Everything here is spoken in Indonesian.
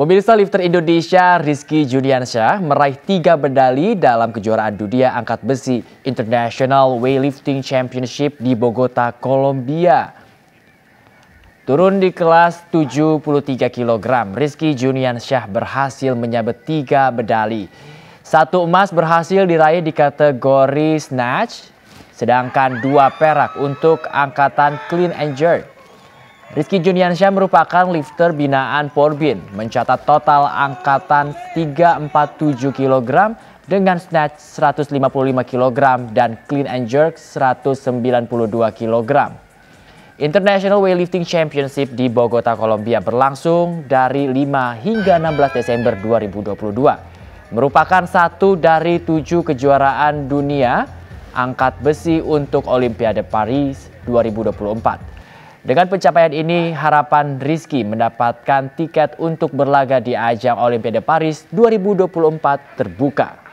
Pemirsa lifter Indonesia Rizky Juliansyah meraih tiga medali dalam kejuaraan dunia angkat besi International Weightlifting Championship di Bogota, Kolombia. Turun di kelas 73 kg, Rizky Juliansyah berhasil menyabet tiga medali. Satu emas berhasil diraih di kategori snatch, sedangkan dua perak untuk angkatan clean and jerk. Rizky Juniansyah merupakan lifter binaan Porbin, mencatat total angkatan 347 kg dengan snatch 155 kg dan clean and jerk 192 kg. International Weightlifting Championship di Bogota, Kolombia berlangsung dari 5 hingga 16 Desember 2022. Merupakan satu dari tujuh kejuaraan dunia angkat besi untuk Olimpiade Paris 2024. Dengan pencapaian ini, harapan Rizky mendapatkan tiket untuk berlaga di ajang Olimpiade Paris 2024 terbuka.